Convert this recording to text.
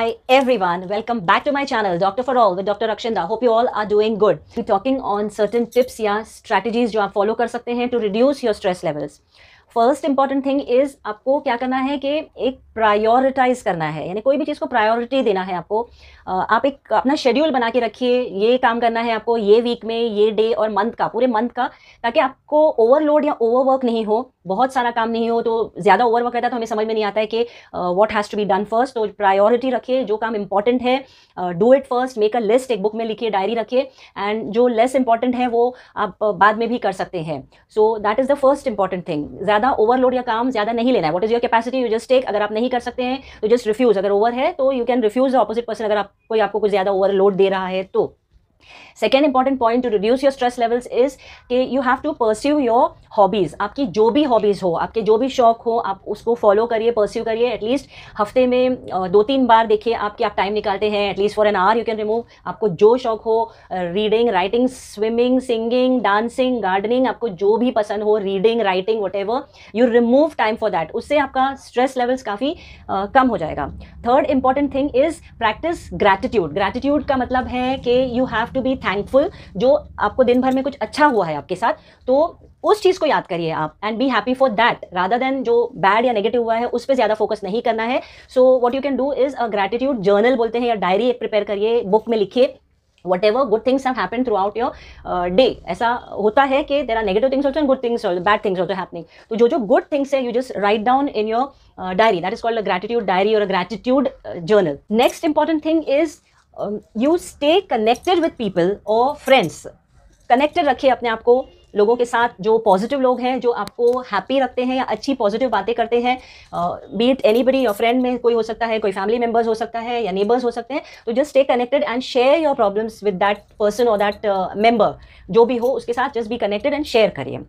Hi everyone, welcome back to my channel Doctor for All with Dr. rakshinda Hope you all are doing good. We're talking on certain tips या strategies जो आप follow कर सकते हैं to reduce your stress levels. First important thing is आपको क्या करना है कि एक प्रायोरिटाइज करना है यानी कोई भी चीज़ को प्रायोरिटी देना है आपको आप एक अपना शेड्यूल बना के रखिए ये काम करना है आपको ये वीक में ये डे और मंथ का पूरे मंथ का ताकि आपको ओवरलोड या ओवरवर्क नहीं हो बहुत सारा काम नहीं हो तो ज़्यादा ओवरवर्क रहता है तो हमें समझ में नहीं आता है कि what has to be done first तो प्रायोरिटी रखिए जो काम इंपॉर्टेंट है do it first make a list एक बुक में लिखिए डायरी रखिए एंड जो लेस इंपॉर्टेंट है वो आप बाद में भी कर सकते हैं so that is the first important thing ज़्यादा ओवरलोड या काम ज़्यादा नहीं लेना है what is your capacity you just take अगर आप नहीं कर सकते हैं तो जस्ट रिफ्यूज़ अगर ओवर है तो you can refuse the opposite person अगर आप कोई आपको कुछ ज़्यादा ओवरलोड दे रहा है तो second important point to reduce your stress levels is कि you have to pursue your hobbies आपकी जो भी हॉबीज़ हो आपके जो भी शौक हो आप उसको फॉलो करिए परस्यू करिए एटलीस्ट हफ्ते में दो तीन बार देखिए आपके आप टाइम निकालते हैं at least for an hour you can remove आपको जो शौक हो reading writing swimming singing dancing gardening आपको जो भी पसंद हो reading writing whatever you remove time for that उससे आपका स्ट्रेस लेवल्स काफ़ी uh, कम हो जाएगा third important thing is practice gratitude gratitude का मतलब है कि you have to be thankful जो आपको दिन भर में कुछ अच्छा हुआ है आपके साथ तो उस चीज़ को याद करिए आप and be happy for that rather than जो बैड या नेगेटिव हुआ है उस पर ज़्यादा फोकस नहीं करना है so what you can do is a gratitude journal बोलते हैं या डायरी एक प्रिपेयर करिए बुक में लिखिए whatever good things have happen throughout your day ऐसा होता है कि there are negative things also good things also bad things also happening तो जो जो गुड थिंग्स है you just write down in your diary that is called a gratitude diary और a gratitude journal next important thing is you stay connected with people और friends connected रखिए अपने आप को लोगों के साथ जो पॉजिटिव लोग हैं जो आपको हैप्पी रखते हैं या अच्छी पॉजिटिव बातें करते हैं be it anybody your friend में कोई हो सकता है कोई फैमिली मेम्बर्स हो सकता है या नेबर्स हो सकते हैं तो just stay connected and share your problems with that person और दैट मेम्बर जो भी हो उसके साथ just be connected and share करिए